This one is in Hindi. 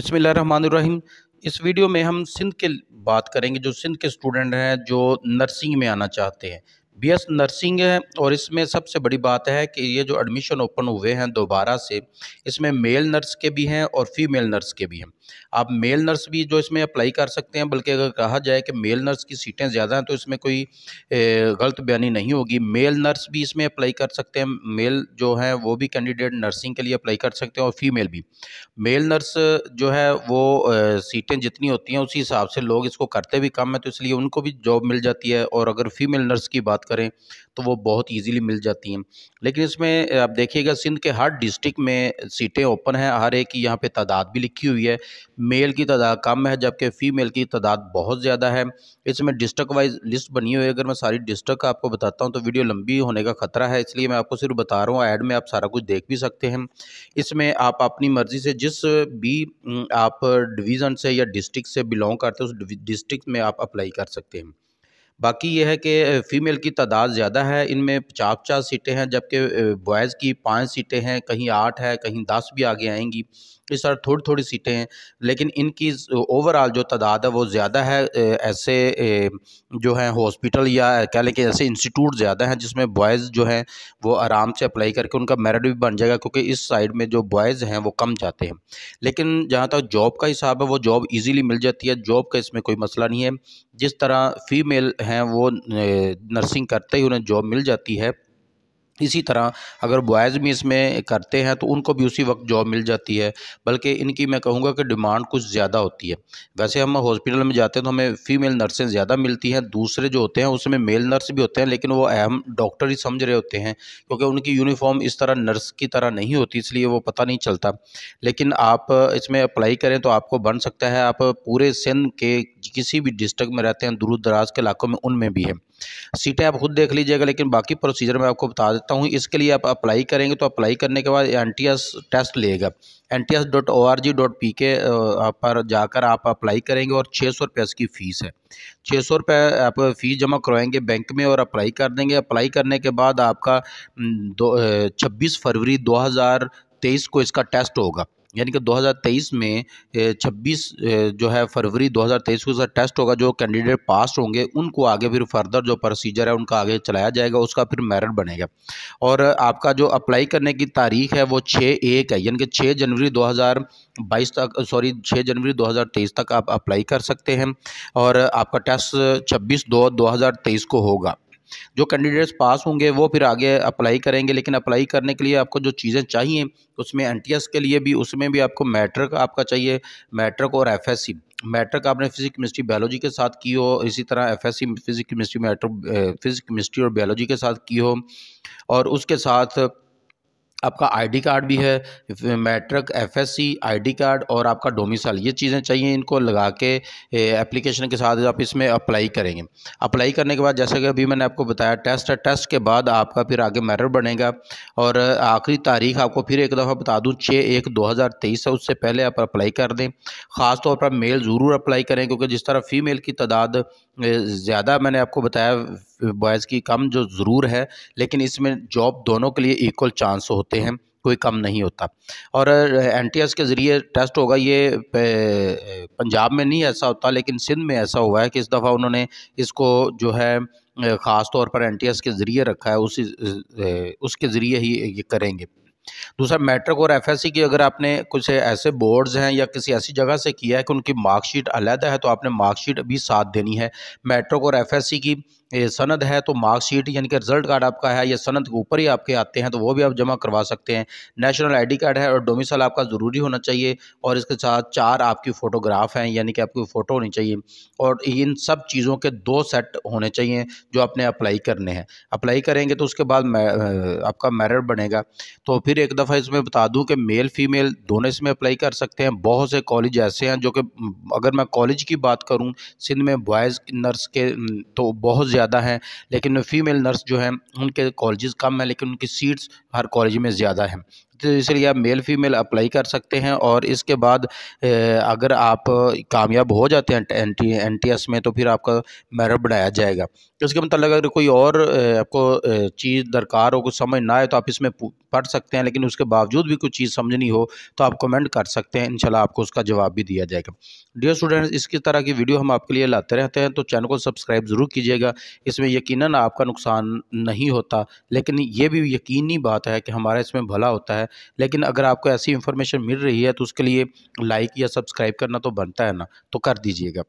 बसमीम इस वीडियो में हम सिंध के बात करेंगे जो सिंध के स्टूडेंट हैं जो नर्सिंग में आना चाहते हैं बी एस नर्सिंग है और इसमें सबसे बड़ी बात है कि ये जो एडमिशन ओपन हुए हैं दोबारा से इसमें मेल नर्स के भी हैं और फीमेल नर्स के भी हैं आप मेल नर्स भी जो इसमें अप्लाई कर सकते हैं बल्कि अगर कहा जाए कि मेल नर्स की सीटें ज़्यादा हैं तो इसमें कोई गलत बयानी नहीं होगी मेल नर्स भी इसमें अप्लाई कर सकते हैं मेल जो हैं वो भी कैंडिडेट नर्सिंग के लिए अप्लाई कर सकते हैं और फीमेल भी मेल नर्स जो है वो सीटें जितनी होती हैं उसी हिसाब से लोग इसको करते भी कम है तो इसलिए उनको भी जॉब मिल जाती है और अगर फीमेल नर्स की बात करें तो वो बहुत ईजीली मिल जाती हैं लेकिन इसमें आप देखिएगा सिंध के हर डिस्ट्रिक्ट में सीटें ओपन हैं हर एक की यहाँ पे तादाद भी लिखी हुई है मेल की तादाद कम है जबकि फ़ीमेल की तादाद बहुत ज़्यादा है इसमें डिस्ट्रिक्ट वाइज लिस्ट बनी हुई है अगर मैं सारी डिस्ट्रिक्ट आपको बताता हूँ तो वीडियो लंबी होने का ख़तरा है इसलिए मैं आपको सिर्फ बता रहा हूँ ऐड में आप सारा कुछ देख भी सकते हैं इसमें आप अपनी मर्ज़ी से जिस भी आप डिवीज़न से या डिस्ट्रिक्ट से बिलोंग करते हैं उस डिस्ट्रिक्ट में आप अप्लाई कर सकते हैं बाकी यह है कि फ़ीमेल की तादाद ज़्यादा है इनमें पचास पचास सीटें हैं जबकि बॉयज़ की पाँच सीटें हैं कहीं आठ है कहीं दस भी आगे आएंगी इस तरह थोड़ी थोड़ी सीटें हैं लेकिन इनकी ओवरऑल जो तादाद है वो ज़्यादा है ऐसे जो हैं हॉस्पिटल या कह लें कि ऐसे इंस्टीट्यूट ज़्यादा हैं जिसमें बॉयज़ जो हैं वो आराम से अप्लाई करके उनका मेरिट भी बन जाएगा क्योंकि इस साइड में जो बॉयज़ हैं वो कम जाते हैं लेकिन जहाँ तक जॉब का हिसाब है वो जॉब ईजीली मिल जाती है जॉब का इसमें कोई मसला नहीं है जिस तरह फ़ीमेल हैं वो नर्सिंग करते ही उन्हें जॉब मिल जाती है इसी तरह अगर बॉयज़ भी इसमें करते हैं तो उनको भी उसी वक्त जॉब मिल जाती है बल्कि इनकी मैं कहूँगा कि डिमांड कुछ ज़्यादा होती है वैसे हम हॉस्पिटल में जाते हैं तो हमें फ़ीमेल नर्सें ज़्यादा मिलती हैं दूसरे जो होते हैं उसमें मेल नर्स भी होते हैं लेकिन वो अहम डॉक्टर ही समझ रहे होते हैं क्योंकि उनकी यूनिफॉर्म इस तरह नर्स की तरह नहीं होती इसलिए वो पता नहीं चलता लेकिन आप इसमें अप्लाई करें तो आपको बन सकता है आप पूरे सिंध के किसी भी डिस्ट्रिक्ट में रहते हैं दूर दराज के इलाकों में उनमें भी है सीटें आप खुद देख लीजिएगा लेकिन बाकी प्रोसीजर मैं आपको बता देता हूँ इसके लिए आप अप्लाई करेंगे तो अप्लाई करने के बाद एन टेस्ट लेगा N T S dot O R G dot P K पर जाकर आप अप्लाई करेंगे और छः सौ रुपये इसकी फ़ीस है छः सौ रुपये आप फ़ीस जमा करवाएंगे बैंक में और अप्लाई कर देंगे अप्लाई करने के बाद आपका दो छब्बीस फरवरी दो हज़ार तेईस को इसका टेस्ट होगा यानी कि 2023 में 26 जो है फरवरी 2023 को सर टेस्ट होगा जो कैंडिडेट पास होंगे उनको आगे फिर फर्दर जो प्रोसीजर है उनका आगे चलाया जाएगा उसका फिर मेरिट बनेगा और आपका जो अप्लाई करने की तारीख है वो छः एक है यानी कि छः जनवरी 2022 तक सॉरी छः जनवरी 2023 तक आप अप्लाई कर सकते हैं और आपका टेस्ट छब्बीस दो दो को होगा जो कैंडिडेट्स पास होंगे वो फिर आगे अप्लाई करेंगे लेकिन अप्लाई करने के लिए आपको जो चीज़ें चाहिए उसमें एन के लिए भी उसमें भी आपको मैट्रिक आपका चाहिए मैट्रिक और एफ मैट्रिक आपने फिजिक केमिस्ट्री बायोलॉजी के साथ की हो इसी तरह F S physic chemistry matric physic chemistry और बायोलॉजी के साथ की हो और उसके साथ आपका आईडी कार्ड भी है मैट्रिक एफएससी आईडी कार्ड और आपका डोमिसाइल ये चीज़ें चाहिए इनको लगा के एप्लीकेशन के साथ आप इसमें अप्लाई करेंगे अप्लाई करने के बाद जैसा कि अभी मैंने आपको बताया टेस्ट है टेस्ट के बाद आपका फिर आगे मेरिट बनेगा और आखिरी तारीख आपको फिर एक दफ़ा बता दूँ छः एक दो हज़ार तेईस है उससे पहले आप अप्लाई कर दें ख़ासतौर पर मेल ज़रूर अप्लाई करें क्योंकि जिस तरह फ़ीमेल की तादाद ज़्यादा मैंने आपको बताया बॉयज़ की कम जो ज़रूर है लेकिन इसमें जॉब दोनों के लिए इक्वल चांस होते हैं कोई कम नहीं होता और एन के ज़रिए टेस्ट होगा ये पंजाब में नहीं ऐसा होता लेकिन सिंध में ऐसा हुआ है कि इस दफ़ा उन्होंने इसको जो है ख़ास तौर पर एन के ज़रिए रखा है उसी उसके ज़रिए ही ये करेंगे दूसरा मैट्रिक और एफएससी की अगर आपने कुछ ऐसे बोर्ड्स हैं या किसी ऐसी जगह से किया है कि उनकी मार्कशीट अलहदा है तो आपने मार्कशीट भी साथ देनी है मैट्रिक और एफएससी की सनद है तो मार्कशीट यानी कि रिजल्ट कार्ड आपका है या सनद के ऊपर ही आपके आते हैं तो वो भी आप जमा करवा सकते हैं नेशनल आईडी कार्ड है और डोमिसल आपका ज़रूरी होना चाहिए और इसके साथ चार आपकी फ़ोटोग्राफ हैं यानी कि आपकी फ़ोटो होनी चाहिए और इन सब चीज़ों के दो सेट होने चाहिए जो आपने अप्लाई करने हैं अप्लाई करेंगे तो उसके बाद आपका मेरिट बनेगा तो फिर फिर एक दफ़ा इसमें बता दूं कि मेल फीमेल दोनों इसमें अप्लाई कर सकते हैं बहुत से कॉलेज ऐसे हैं जो कि अगर मैं कॉलेज की बात करूं सिंध में बॉयज़ नर्स के तो बहुत ज़्यादा हैं लेकिन फीमेल नर्स जो हैं उनके कॉलेज़ कम हैं लेकिन उनकी सीट्स हर कॉलेज में ज़्यादा हैं तो इसलिए आप मेल फीमेल अप्लाई कर सकते हैं और इसके बाद अगर आप कामयाब हो जाते हैं N T N T S में तो फिर आपका मैरट बनाया जाएगा तो इसके मतलब अगर कोई और आपको चीज़ दरकार हो कुछ समझ ना आए तो आप इसमें पढ़ सकते हैं लेकिन उसके बावजूद भी कुछ चीज़ समझनी हो तो आप कमेंट कर सकते हैं इनशाला आपको उसका जवाब भी दिया जाएगा डियर स्टूडेंट्स इसकी तरह की वीडियो हम आपके लिए लाते रहते हैं तो चैनल को सब्सक्राइब ज़रूर कीजिएगा इसमें यकीनन आपका नुकसान नहीं होता लेकिन ये भी यकीनी बात है कि हमारा इसमें भला होता है लेकिन अगर आपको ऐसी इन्फॉर्मेशन मिल रही है तो उसके लिए लाइक या सब्सक्राइब करना तो बनता है ना तो कर दीजिएगा